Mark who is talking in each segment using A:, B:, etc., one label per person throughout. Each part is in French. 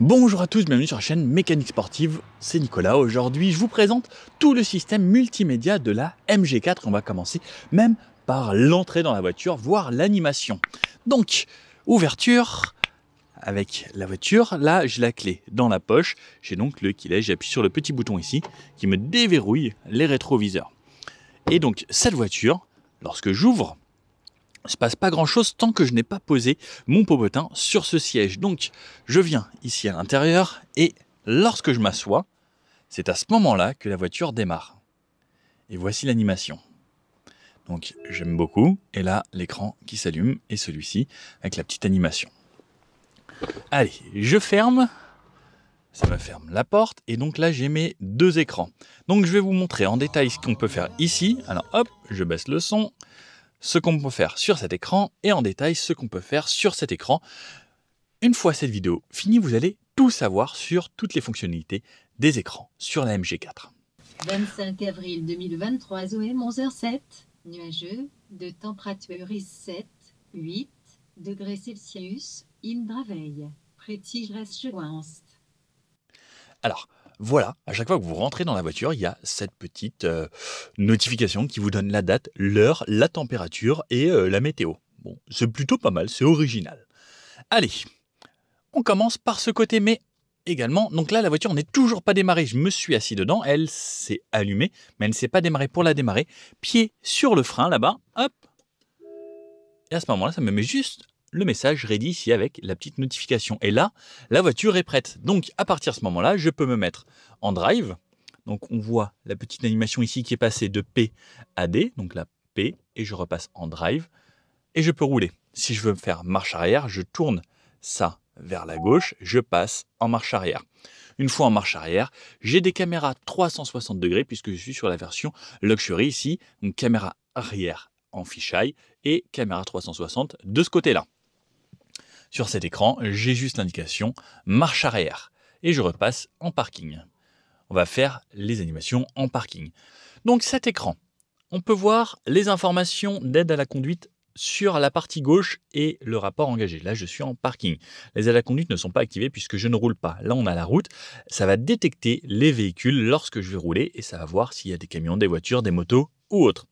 A: Bonjour à tous, bienvenue sur la chaîne Mécanique Sportive, c'est Nicolas. Aujourd'hui, je vous présente tout le système multimédia de la MG4. On va commencer même par l'entrée dans la voiture, voir l'animation. Donc, ouverture avec la voiture. Là, j'ai la clé dans la poche. J'ai donc le est J'appuie sur le petit bouton ici qui me déverrouille les rétroviseurs. Et donc, cette voiture, lorsque j'ouvre il se passe pas grand chose tant que je n'ai pas posé mon popotin sur ce siège. Donc, je viens ici à l'intérieur et lorsque je m'assois, c'est à ce moment-là que la voiture démarre. Et voici l'animation. Donc, j'aime beaucoup. Et là, l'écran qui s'allume et celui-ci avec la petite animation. Allez, je ferme. Ça me ferme la porte. Et donc là, j'ai mes deux écrans. Donc, je vais vous montrer en détail ce qu'on peut faire ici. Alors, hop, je baisse le son ce qu'on peut faire sur cet écran et en détail ce qu'on peut faire sur cet écran. Une fois cette vidéo finie, vous allez tout savoir sur toutes les fonctionnalités des écrans sur la MG4. 25 avril 2023, OM 11h07, nuageux, de température 7, 8 degrés Celsius, Indraveil, Prétige Alors, voilà, à chaque fois que vous rentrez dans la voiture, il y a cette petite euh, notification qui vous donne la date, l'heure, la température et euh, la météo. Bon, c'est plutôt pas mal, c'est original. Allez, on commence par ce côté, mais également, donc là, la voiture n'est toujours pas démarrée. Je me suis assis dedans, elle s'est allumée, mais elle ne s'est pas démarrée pour la démarrer. Pied sur le frein là-bas, hop. Et à ce moment-là, ça me met juste le message ready ici avec la petite notification. Et là, la voiture est prête. Donc à partir de ce moment-là, je peux me mettre en drive. Donc on voit la petite animation ici qui est passée de P à D, donc la P, et je repasse en drive, et je peux rouler. Si je veux faire marche arrière, je tourne ça vers la gauche, je passe en marche arrière. Une fois en marche arrière, j'ai des caméras 360 degrés puisque je suis sur la version luxury ici, donc caméra arrière en fisheye et caméra 360 de ce côté-là. Sur cet écran, j'ai juste l'indication marche arrière et je repasse en parking. On va faire les animations en parking. Donc cet écran, on peut voir les informations d'aide à la conduite sur la partie gauche et le rapport engagé. Là, je suis en parking. Les aides à la conduite ne sont pas activées puisque je ne roule pas. Là, on a la route. Ça va détecter les véhicules lorsque je vais rouler et ça va voir s'il y a des camions, des voitures, des motos ou autres.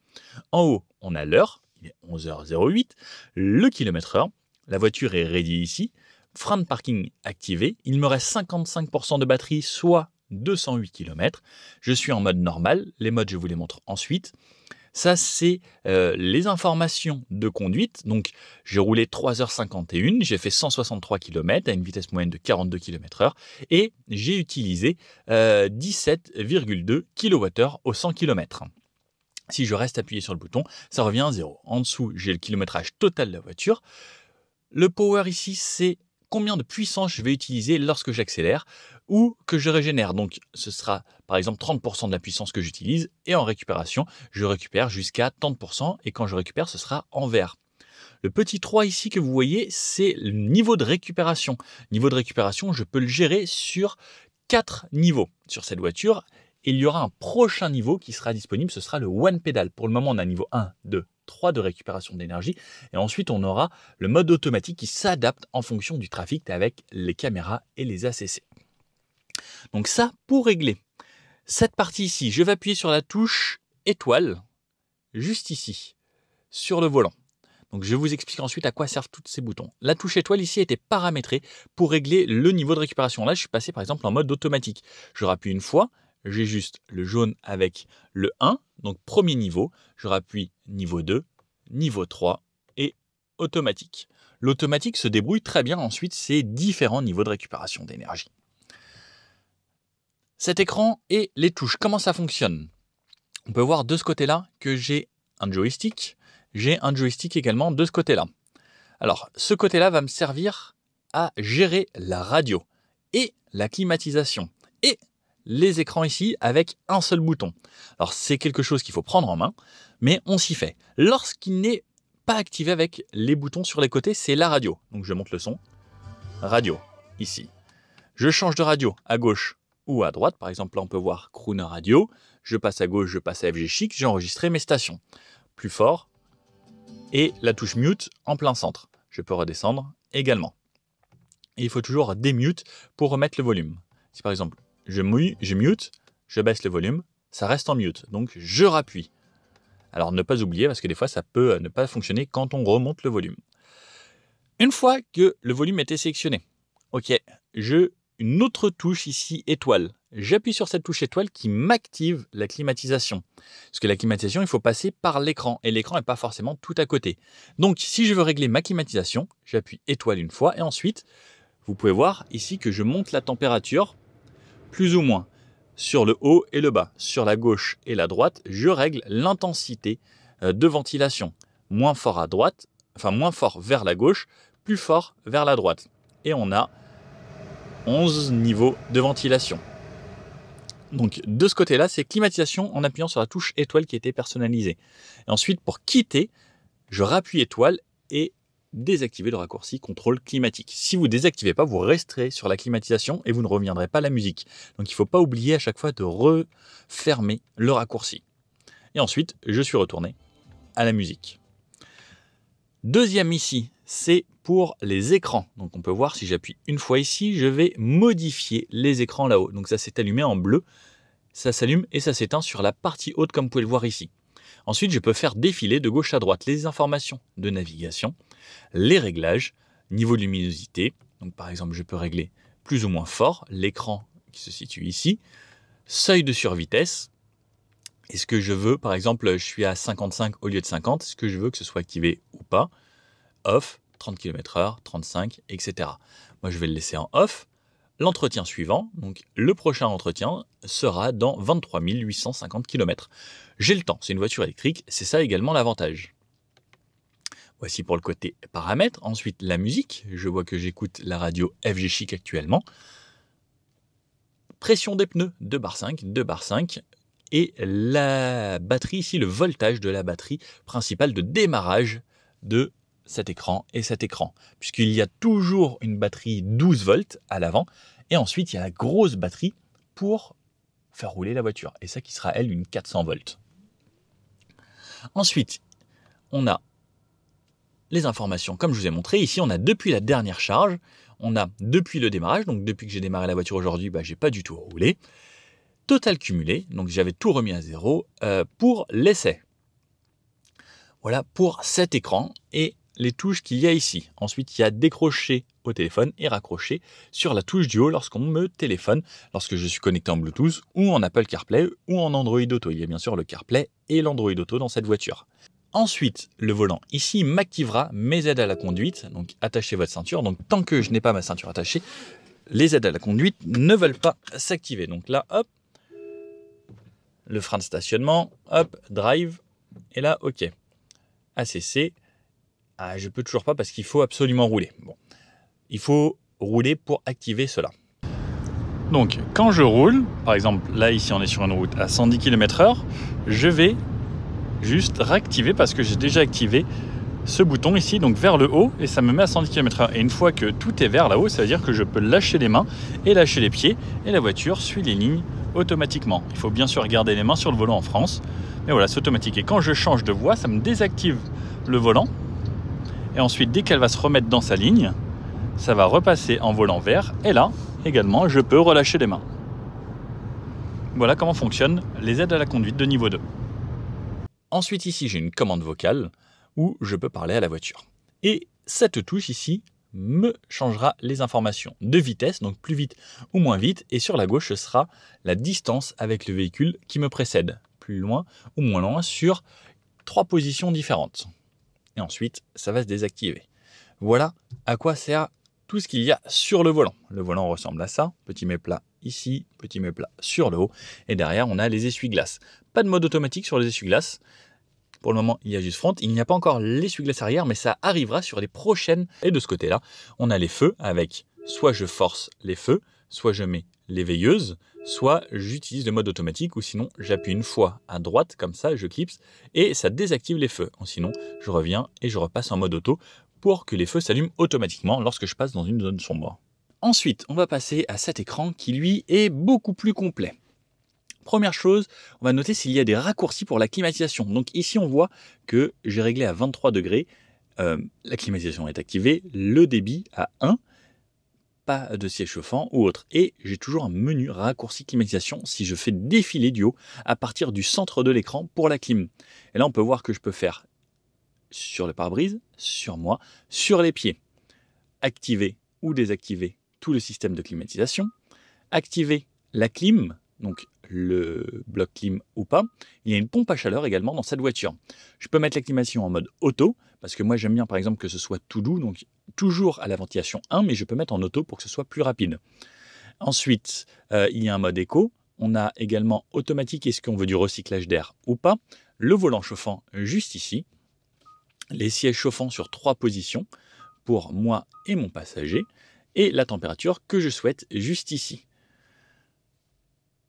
A: En haut, on a l'heure. Il est 11h08. Le kilomètre heure. La voiture est ready ici. Frein de parking activé. Il me reste 55% de batterie, soit 208 km. Je suis en mode normal. Les modes, je vous les montre ensuite. Ça, c'est euh, les informations de conduite. Donc, j'ai roulé 3h51, j'ai fait 163 km à une vitesse moyenne de 42 km/h et j'ai utilisé 17,2 kWh au 100 km. Si je reste appuyé sur le bouton, ça revient à zéro. En dessous, j'ai le kilométrage total de la voiture. Le power ici, c'est combien de puissance je vais utiliser lorsque j'accélère ou que je régénère. Donc ce sera par exemple 30% de la puissance que j'utilise et en récupération, je récupère jusqu'à 30% et quand je récupère, ce sera en vert. Le petit 3 ici que vous voyez, c'est le niveau de récupération. Niveau de récupération, je peux le gérer sur 4 niveaux sur cette voiture. il y aura un prochain niveau qui sera disponible, ce sera le One Pedal. Pour le moment, on a niveau 1, 2, 3 de récupération d'énergie. Et ensuite, on aura le mode automatique qui s'adapte en fonction du trafic avec les caméras et les ACC. Donc ça, pour régler cette partie ici, je vais appuyer sur la touche étoile, juste ici, sur le volant. Donc je vous explique ensuite à quoi servent tous ces boutons. La touche étoile ici était paramétrée pour régler le niveau de récupération. Là, je suis passé par exemple en mode automatique. Je rappuie une fois, j'ai juste le jaune avec le 1, donc premier niveau, je rappuie niveau 2, niveau 3 et automatique. L'automatique se débrouille très bien ensuite ces différents niveaux de récupération d'énergie. Cet écran et les touches, comment ça fonctionne On peut voir de ce côté-là que j'ai un joystick, j'ai un joystick également de ce côté-là. Alors, ce côté-là va me servir à gérer la radio et la climatisation et les écrans ici avec un seul bouton. Alors c'est quelque chose qu'il faut prendre en main, mais on s'y fait. Lorsqu'il n'est pas activé avec les boutons sur les côtés, c'est la radio. Donc je monte le son. Radio, ici. Je change de radio à gauche ou à droite. Par exemple, là on peut voir Crooner Radio. Je passe à gauche, je passe à FG Chic, j'ai enregistré mes stations. Plus fort. Et la touche mute en plein centre. Je peux redescendre également. il faut toujours démute pour remettre le volume. Si par exemple je, mouille, je mute, je baisse le volume, ça reste en mute. Donc je rappuie. Alors ne pas oublier parce que des fois ça peut euh, ne pas fonctionner quand on remonte le volume. Une fois que le volume était sélectionné, ok, je une autre touche ici étoile. J'appuie sur cette touche étoile qui m'active la climatisation. Parce que la climatisation, il faut passer par l'écran et l'écran n'est pas forcément tout à côté. Donc si je veux régler ma climatisation, j'appuie étoile une fois et ensuite vous pouvez voir ici que je monte la température plus ou moins, sur le haut et le bas, sur la gauche et la droite, je règle l'intensité euh, de ventilation. Moins fort à droite, enfin moins fort vers la gauche, plus fort vers la droite. Et on a 11 niveaux de ventilation. Donc de ce côté-là, c'est climatisation en appuyant sur la touche étoile qui était personnalisée. ensuite, pour quitter, je rappuie étoile et désactiver le raccourci contrôle climatique. Si vous désactivez pas, vous resterez sur la climatisation et vous ne reviendrez pas à la musique. Donc il ne faut pas oublier à chaque fois de refermer le raccourci. Et ensuite, je suis retourné à la musique. Deuxième ici, c'est pour les écrans. Donc on peut voir si j'appuie une fois ici, je vais modifier les écrans là-haut. Donc ça s'est allumé en bleu, ça s'allume et ça s'éteint sur la partie haute comme vous pouvez le voir ici. Ensuite, je peux faire défiler de gauche à droite les informations de navigation, les réglages, niveau de luminosité, donc par exemple je peux régler plus ou moins fort l'écran qui se situe ici, seuil de survitesse, est-ce que je veux, par exemple, je suis à 55 au lieu de 50, est-ce que je veux que ce soit activé ou pas Off, 30 km/h, 35, etc. Moi, je vais le laisser en off. L'entretien suivant, donc le prochain entretien, sera dans 23 850 km. J'ai le temps, c'est une voiture électrique, c'est ça également l'avantage. Voici pour le côté paramètres. Ensuite, la musique. Je vois que j'écoute la radio FG Chic actuellement. Pression des pneus, 2 bar 5, 2 bar 5. Et la batterie, ici, le voltage de la batterie principale de démarrage de cet écran et cet écran. Puisqu'il y a toujours une batterie 12 volts à l'avant. Et ensuite, il y a la grosse batterie pour faire rouler la voiture. Et ça qui sera, elle, une 400 volts. Ensuite, on a les informations. Comme je vous ai montré, ici, on a depuis la dernière charge, on a depuis le démarrage, donc depuis que j'ai démarré la voiture aujourd'hui, bah, j'ai pas du tout roulé. Total cumulé, donc j'avais tout remis à zéro euh, pour l'essai. Voilà pour cet écran et les touches qu'il y a ici. Ensuite, il y a décrocher au téléphone et raccrocher sur la touche du haut lorsqu'on me téléphone, lorsque je suis connecté en Bluetooth ou en Apple CarPlay ou en Android Auto. Il y a bien sûr le CarPlay et l'Android Auto dans cette voiture. Ensuite, le volant. Ici, m'activera mes aides à la conduite. Donc, attachez votre ceinture. Donc, tant que je n'ai pas ma ceinture attachée, les aides à la conduite ne veulent pas s'activer. Donc là, hop, le frein de stationnement, hop, drive. Et là, OK. ACC. Ah, je peux toujours pas parce qu'il faut absolument rouler. Bon. Il faut rouler pour activer cela. Donc, quand je roule, par exemple, là, ici, on est sur une route à 110 km/h, je vais juste réactiver parce que j'ai déjà activé ce bouton ici, donc vers le haut, et ça me met à 110 km/h. Et une fois que tout est vers là-haut, ça veut dire que je peux lâcher les mains et lâcher les pieds, et la voiture suit les lignes automatiquement. Il faut bien sûr garder les mains sur le volant en France, mais voilà, c'est automatique. Et quand je change de voie, ça me désactive le volant, et ensuite, dès qu'elle va se remettre dans sa ligne, ça va repasser en volant vert, et là, également, je peux relâcher les mains. Voilà comment fonctionnent les aides à la conduite de niveau 2. Ensuite ici, j'ai une commande vocale où je peux parler à la voiture. Et cette touche ici me changera les informations de vitesse, donc plus vite ou moins vite, et sur la gauche, ce sera la distance avec le véhicule qui me précède, plus loin ou moins loin, sur trois positions différentes. Et ensuite, ça va se désactiver. Voilà à quoi sert tout ce qu'il y a sur le volant. Le volant ressemble à ça, petit méplat. plat ici, petit meuble plat sur le haut, et derrière on a les essuie-glaces. Pas de mode automatique sur les essuie-glaces, pour le moment, il y a juste front. Il n'y a pas encore l'essuie-glace arrière, mais ça arrivera sur les prochaines. Et de ce côté-là, on a les feux avec soit je force les feux, soit je mets les veilleuses, soit j'utilise le mode automatique, ou sinon j'appuie une fois à droite, comme ça je clipse, et ça désactive les feux. Sinon, je reviens et je repasse en mode auto pour que les feux s'allument automatiquement lorsque je passe dans une zone sombre. Ensuite, on va passer à cet écran qui, lui, est beaucoup plus complet. Première chose, on va noter s'il y a des raccourcis pour la climatisation. Donc ici, on voit que j'ai réglé à 23 degrés, euh, la climatisation est activée, le débit à 1, pas de siège chauffant ou autre. Et j'ai toujours un menu raccourci climatisation si je fais défiler du haut à partir du centre de l'écran pour la clim. Et là, on peut voir que je peux faire sur le pare-brise, sur moi, sur les pieds, activer ou désactiver tout le système de climatisation, activer la clim, donc le bloc clim ou pas. Il y a une pompe à chaleur également dans cette voiture. Je peux mettre la en mode auto, parce que moi j'aime bien par exemple que ce soit tout doux, donc toujours à la ventilation 1, mais je peux mettre en auto pour que ce soit plus rapide. Ensuite, euh, il y a un mode éco. On a également automatique, est-ce qu'on veut du recyclage d'air ou pas Le volant chauffant juste ici. Les sièges chauffants sur trois positions pour moi et mon passager et la température que je souhaite juste ici.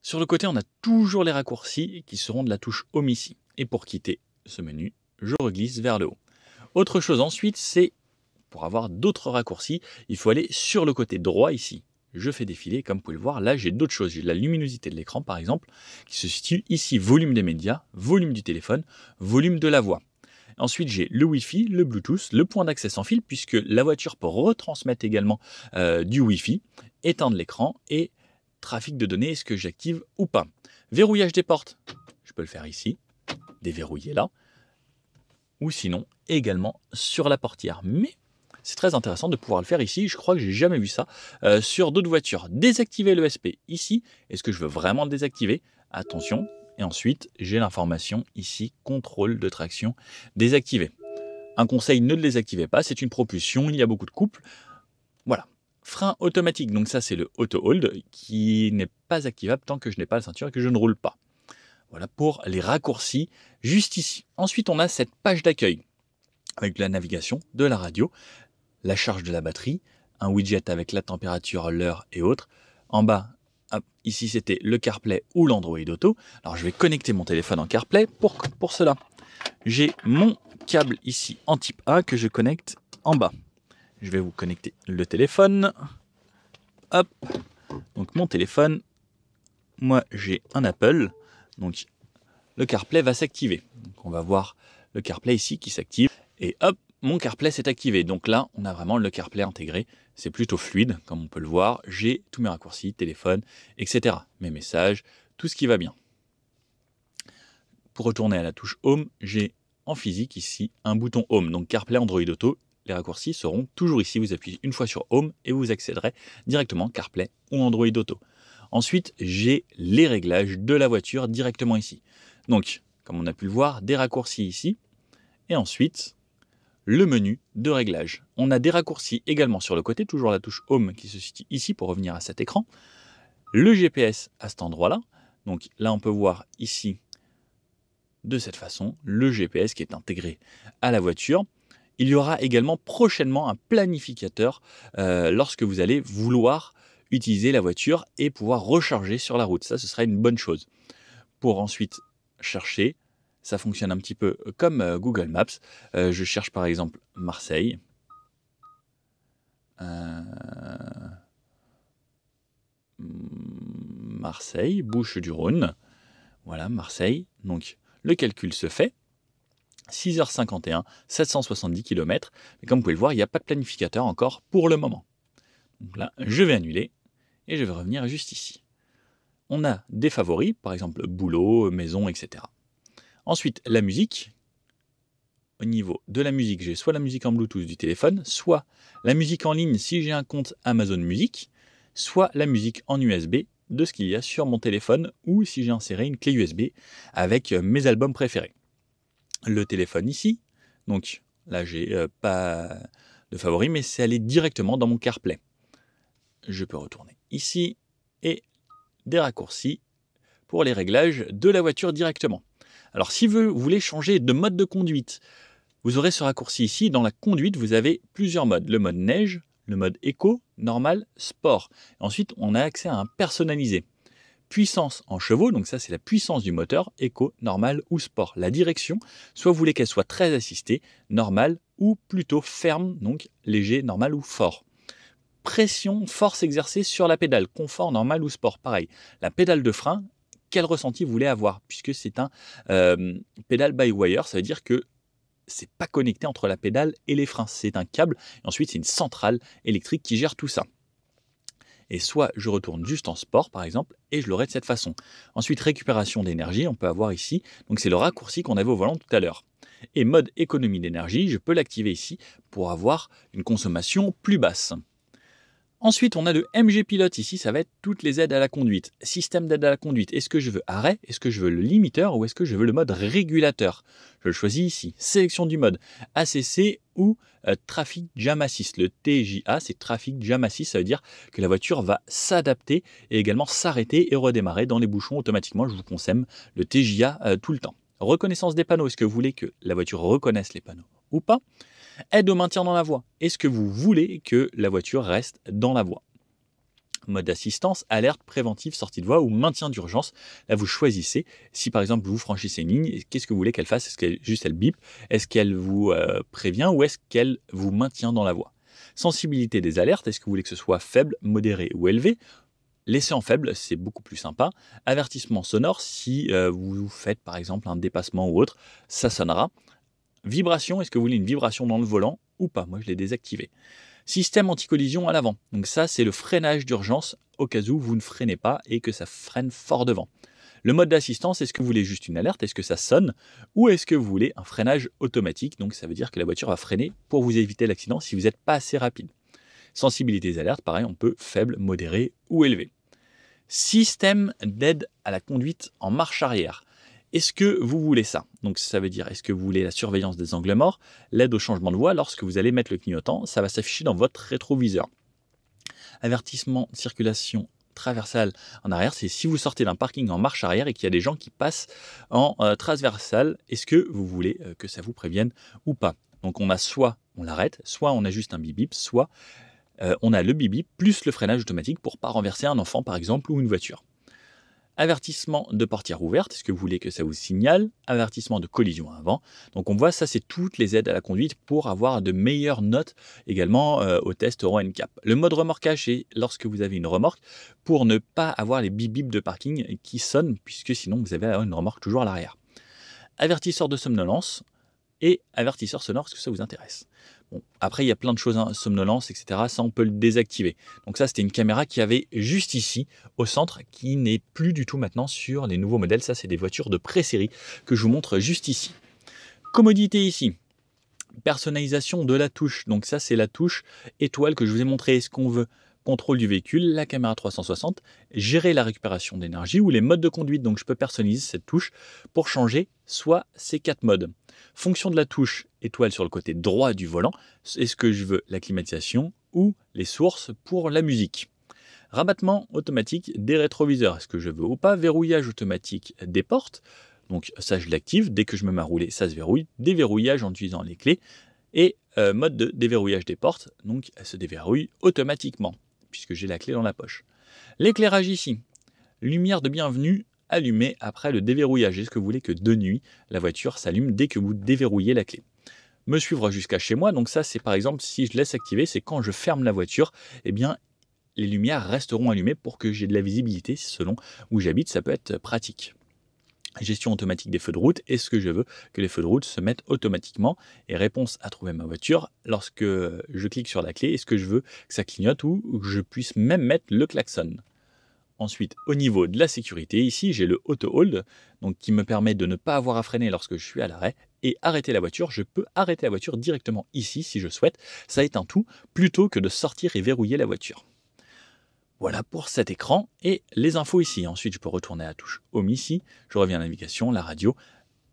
A: Sur le côté, on a toujours les raccourcis qui seront de la touche Home ici. Et pour quitter ce menu, je reglisse vers le haut. Autre chose ensuite, c'est pour avoir d'autres raccourcis, il faut aller sur le côté droit ici. Je fais défiler, comme vous pouvez le voir, là j'ai d'autres choses. J'ai la luminosité de l'écran par exemple, qui se situe ici, volume des médias, volume du téléphone, volume de la voix. Ensuite, j'ai le Wi-Fi, le Bluetooth, le point d'accès sans fil, puisque la voiture peut retransmettre également euh, du Wi-Fi, éteindre l'écran et trafic de données, est-ce que j'active ou pas. Verrouillage des portes, je peux le faire ici, déverrouiller là, ou sinon également sur la portière. Mais c'est très intéressant de pouvoir le faire ici. Je crois que j'ai jamais vu ça euh, sur d'autres voitures. Désactiver l'ESP ici. Est-ce que je veux vraiment le désactiver Attention, et ensuite, j'ai l'information ici contrôle de traction désactivé. Un conseil, ne le désactivez pas, c'est une propulsion, il y a beaucoup de couples. Voilà. Frein automatique, donc ça c'est le auto hold qui n'est pas activable tant que je n'ai pas la ceinture et que je ne roule pas. Voilà pour les raccourcis juste ici. Ensuite, on a cette page d'accueil avec la navigation, de la radio, la charge de la batterie, un widget avec la température, l'heure et autres. En bas, ici c'était le CarPlay ou l'Android Auto. Alors je vais connecter mon téléphone en CarPlay. Pour, pour cela, j'ai mon câble ici en type A que je connecte en bas. Je vais vous connecter le téléphone. Hop. Donc mon téléphone, moi j'ai un Apple. Donc le CarPlay va s'activer. On va voir le CarPlay ici qui s'active. Et hop, mon CarPlay s'est activé. Donc là, on a vraiment le CarPlay intégré c'est plutôt fluide, comme on peut le voir. J'ai tous mes raccourcis, téléphone, etc. Mes messages, tout ce qui va bien. Pour retourner à la touche Home, j'ai en physique ici un bouton Home, donc CarPlay Android Auto. Les raccourcis seront toujours ici. Vous appuyez une fois sur Home et vous accéderez directement CarPlay ou Android Auto. Ensuite, j'ai les réglages de la voiture directement ici. Donc, comme on a pu le voir, des raccourcis ici. Et ensuite, le menu de réglage. On a des raccourcis également sur le côté, toujours la touche Home qui se situe ici pour revenir à cet écran. Le GPS à cet endroit-là. Donc là, on peut voir ici, de cette façon, le GPS qui est intégré à la voiture. Il y aura également prochainement un planificateur euh, lorsque vous allez vouloir utiliser la voiture et pouvoir recharger sur la route. Ça, ce sera une bonne chose. Pour ensuite chercher ça fonctionne un petit peu euh, comme euh, Google Maps. Euh, je cherche par exemple Marseille. Hmm, Marseille, Bouche du Rhône. Voilà, Marseille. Donc le calcul se fait. 6h51, 770 km. Mais comme vous pouvez le voir, il n'y a pas de planificateur encore pour le moment. Donc là, je vais annuler et je vais revenir juste ici. On a des favoris, par exemple boulot, maison, etc. Ensuite, la musique. Au niveau de la musique, j'ai soit la musique en Bluetooth du téléphone, soit la musique en ligne si j'ai un compte Amazon Music, soit la musique en USB de ce qu'il y a sur mon téléphone ou si j'ai inséré une clé USB avec euh, mes albums préférés. Le téléphone ici, donc là j'ai euh, pas de favori, mais c'est aller directement dans mon CarPlay. Je peux retourner ici et des raccourcis pour les réglages de la voiture directement. Alors si vous voulez changer de mode de conduite, vous aurez ce raccourci ici. Dans la conduite, vous avez plusieurs modes. Le mode neige, le mode éco, normal, sport. Ensuite, on a accès à un personnalisé. Puissance en chevaux, donc ça c'est la puissance du moteur, éco, normal ou sport. La direction, soit vous voulez qu'elle soit très assistée, normale ou plutôt ferme, donc léger, normal ou fort pression, force exercée sur la pédale, confort normal ou sport, pareil. La pédale de frein, quel ressenti vous voulez avoir, puisque c'est un euh, pédale by wire, ça veut dire que c'est pas connecté entre la pédale et les freins, c'est un câble, et ensuite c'est une centrale électrique qui gère tout ça. Et soit je retourne juste en sport par exemple, et je l'aurai de cette façon. Ensuite récupération d'énergie, on peut avoir ici, donc c'est le raccourci qu'on avait au volant tout à l'heure. Et mode économie d'énergie, je peux l'activer ici pour avoir une consommation plus basse. Ensuite, on a le MG Pilot, Ici, ça va être toutes les aides à la conduite. Système d'aide à la conduite. Est-ce que je veux arrêt Est-ce que je veux le limiteur Ou est-ce que je veux le mode régulateur Je le choisis ici. Sélection du mode ACC ou euh, Trafic Jam Assist. Le TJA, c'est Traffic Jam Assist. Ça veut dire que la voiture va s'adapter et également s'arrêter et redémarrer dans les bouchons automatiquement. Je vous conseille le TJA euh, tout le temps. Reconnaissance des panneaux. Est-ce que vous voulez que la voiture reconnaisse les panneaux ou pas aide au maintien dans la voie. Est-ce que vous voulez que la voiture reste dans la voie Mode d'assistance, alerte préventive, sortie de voie ou maintien d'urgence. Là, vous choisissez. Si par exemple vous franchissez une ligne, qu'est-ce que vous voulez qu'elle fasse Est-ce qu'elle juste elle bip Est-ce qu'elle vous euh, prévient ou est-ce qu'elle vous maintient dans la voie Sensibilité des alertes, est-ce que vous voulez que ce soit faible, modéré ou élevé Laisser en faible, c'est beaucoup plus sympa. Avertissement sonore, si euh, vous faites par exemple un dépassement ou autre, ça sonnera. Vibration, est-ce que vous voulez une vibration dans le volant ou pas Moi, je l'ai désactivé. Système anti-collision à l'avant. Donc ça, c'est le freinage d'urgence au cas où vous ne freinez pas et que ça freine fort devant. Le mode d'assistance, est-ce que vous voulez juste une alerte Est-ce que ça sonne Ou est-ce que vous voulez un freinage automatique Donc ça veut dire que la voiture va freiner pour vous éviter l'accident si vous n'êtes pas assez rapide. Sensibilité des alertes, pareil, on peut faible, modéré ou élevé. Système d'aide à la conduite en marche arrière. Est-ce que vous voulez ça Donc ça veut dire est-ce que vous voulez la surveillance des angles morts, l'aide au changement de voie lorsque vous allez mettre le clignotant, ça va s'afficher dans votre rétroviseur. Avertissement, circulation traversale en arrière, c'est si vous sortez d'un parking en marche arrière et qu'il y a des gens qui passent en euh, traversale, est-ce que vous voulez euh, que ça vous prévienne ou pas Donc on a soit on l'arrête, soit on a juste un bip bip, soit euh, on a le bip plus le freinage automatique pour pas renverser un enfant par exemple ou une voiture. Avertissement de portière ouverte, est-ce que vous voulez que ça vous signale Avertissement de collision avant. Donc on voit ça, c'est toutes les aides à la conduite pour avoir de meilleures notes également euh, au test Euro NCAP. Le mode remorquage, est lorsque vous avez une remorque pour ne pas avoir les bip de parking qui sonnent, puisque sinon vous avez euh, une remorque toujours à l'arrière. Avertisseur de somnolence, et avertisseur sonore, est-ce que ça vous intéresse bon, Après, il y a plein de choses, hein, somnolence, etc. Ça, on peut le désactiver. Donc ça, c'était une caméra qui avait juste ici, au centre, qui n'est plus du tout maintenant sur les nouveaux modèles. Ça, c'est des voitures de pré-série que je vous montre juste ici. Commodité ici, personnalisation de la touche. Donc ça, c'est la touche étoile que je vous ai montré. Est-ce qu'on veut contrôle du véhicule, la caméra 360, gérer la récupération d'énergie ou les modes de conduite. Donc je peux personnaliser cette touche pour changer soit ces quatre modes. Fonction de la touche étoile sur le côté droit du volant, est-ce que je veux la climatisation ou les sources pour la musique Rabattement automatique des rétroviseurs, est-ce que je veux ou pas Verrouillage automatique des portes, donc ça je l'active, dès que je me mets à rouler ça se verrouille. Déverrouillage en utilisant les clés et euh, mode de déverrouillage des portes, donc elle se déverrouille automatiquement puisque j'ai la clé dans la poche. L'éclairage ici. Lumière de bienvenue allumée après le déverrouillage. Est-ce que vous voulez que de nuit, la voiture s'allume dès que vous déverrouillez la clé me suivre jusqu'à chez moi. Donc ça, c'est par exemple, si je laisse activer, c'est quand je ferme la voiture, eh bien, les lumières resteront allumées pour que j'ai de la visibilité selon où j'habite. Ça peut être pratique gestion automatique des feux de route. Est-ce que je veux que les feux de route se mettent automatiquement Et réponse à trouver ma voiture, lorsque je clique sur la clé, est-ce que je veux que ça clignote ou que je puisse même mettre le klaxon Ensuite, au niveau de la sécurité, ici j'ai le auto hold, donc qui me permet de ne pas avoir à freiner lorsque je suis à l'arrêt et arrêter la voiture. Je peux arrêter la voiture directement ici si je souhaite. Ça est un tout plutôt que de sortir et verrouiller la voiture. Voilà pour cet écran et les infos ici. Ensuite, je peux retourner à la touche Home ici. Je reviens à navigation, la radio,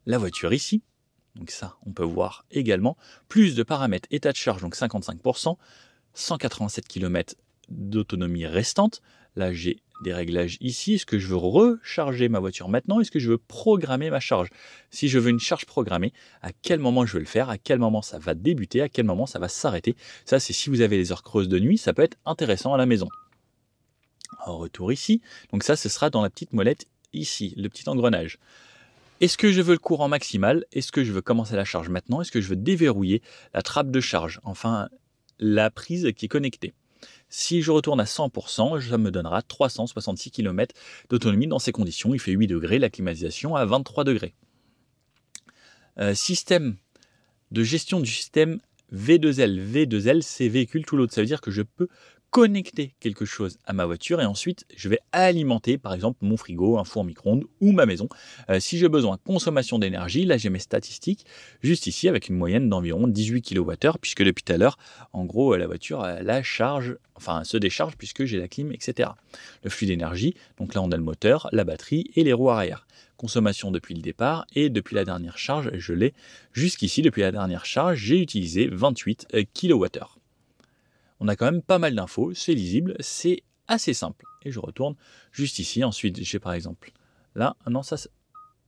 A: la voiture ici. Donc ça, on peut voir également. Plus de paramètres, état de charge, donc 55%, 187 km d'autonomie restante. Là, j'ai des réglages ici. Est-ce que je veux recharger ma voiture maintenant Est-ce que je veux programmer ma charge Si je veux une charge programmée, à quel moment je veux le faire À quel moment ça va débuter À quel moment ça va s'arrêter Ça, c'est si vous avez les heures creuses de nuit, ça peut être intéressant à la maison retour ici. Donc ça, ce sera dans la petite molette ici, le petit engrenage. Est-ce que je veux le courant maximal Est-ce que je veux commencer la charge maintenant Est-ce que je veux déverrouiller la trappe de charge Enfin, la prise qui est connectée. Si je retourne à 100%, ça me donnera 366 km d'autonomie dans ces conditions. Il fait 8 degrés, la climatisation à 23 degrés. Euh, système de gestion du système V2L. V2L, c'est véhicule tout l'autre. Ça veut dire que je peux connecter quelque chose à ma voiture et ensuite je vais alimenter par exemple mon frigo, un four micro-ondes ou ma maison. Euh, si j'ai besoin consommation d'énergie, là j'ai mes statistiques juste ici avec une moyenne d'environ 18 kWh puisque depuis tout à l'heure en gros la voiture la charge, enfin se décharge puisque j'ai la clim etc. Le flux d'énergie, donc là on a le moteur, la batterie et les roues arrière consommation depuis le départ et depuis la dernière charge, je l'ai jusqu'ici, depuis la dernière charge, j'ai utilisé 28 euh, kWh on a quand même pas mal d'infos, c'est lisible, c'est assez simple. Et je retourne juste ici. Ensuite, j'ai par exemple là, ah non, ça,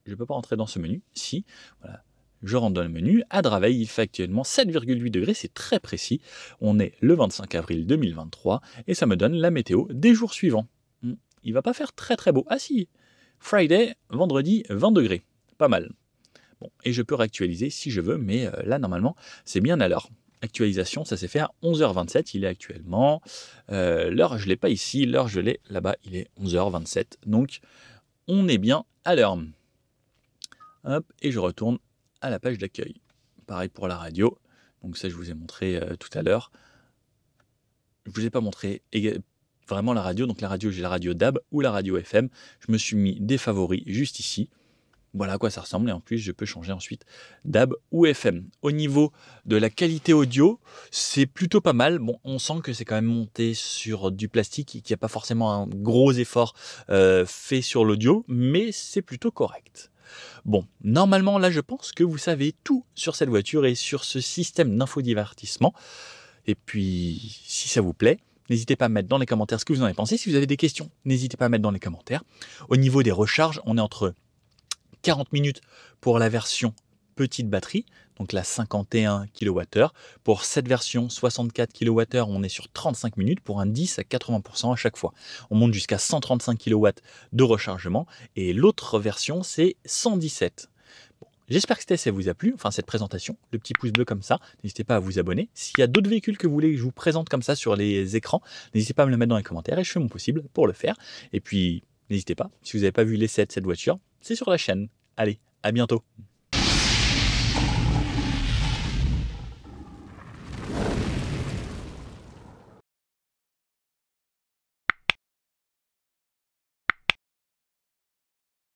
A: je ne peux pas rentrer dans ce menu. Si, voilà, je rentre dans le menu. À Draveil, il fait actuellement 7,8 degrés, c'est très précis. On est le 25 avril 2023 et ça me donne la météo des jours suivants. Hmm, il va pas faire très très beau. Ah si, Friday, vendredi, 20 degrés. Pas mal. Bon, et je peux réactualiser si je veux, mais euh, là, normalement, c'est bien à l'heure actualisation, ça s'est fait à 11h27. Il est actuellement. Euh, l'heure, je ne l'ai pas ici. L'heure, je l'ai là-bas. Il est 11h27. Donc, on est bien à l'heure. Hop, et je retourne à la page d'accueil. Pareil pour la radio. Donc, ça, je vous ai montré euh, tout à l'heure. Je ne vous ai pas montré vraiment la radio. Donc, la radio, j'ai la radio DAB e ou la radio FM. Je me suis mis des favoris juste ici. Voilà à quoi ça ressemble et en plus je peux changer ensuite DAB ou FM. Au niveau de la qualité audio, c'est plutôt pas mal. Bon, on sent que c'est quand même monté sur du plastique et qu'il n'y a pas forcément un gros effort euh, fait sur l'audio, mais c'est plutôt correct. Bon, normalement là je pense que vous savez tout sur cette voiture et sur ce système d'infodivertissement. Et puis si ça vous plaît, N'hésitez pas à mettre dans les commentaires ce que vous en avez pensé. Si vous avez des questions, n'hésitez pas à mettre dans les commentaires. Au niveau des recharges, on est entre 40 minutes pour la version petite batterie, donc la 51 kWh. Pour cette version 64 kWh, on est sur 35 minutes pour un 10 à 80% à chaque fois. On monte jusqu'à 135 kW de rechargement et l'autre version c'est 117. J'espère que cet essai vous a plu, enfin cette présentation, le petit pouce bleu comme ça, n'hésitez pas à vous abonner. S'il y a d'autres véhicules que vous voulez que je vous présente comme ça sur les écrans, n'hésitez pas à me le mettre dans les commentaires et je fais mon possible pour le faire. Et puis n'hésitez pas, si vous n'avez pas vu l'essai de cette voiture, c'est sur la chaîne. Allez, à bientôt.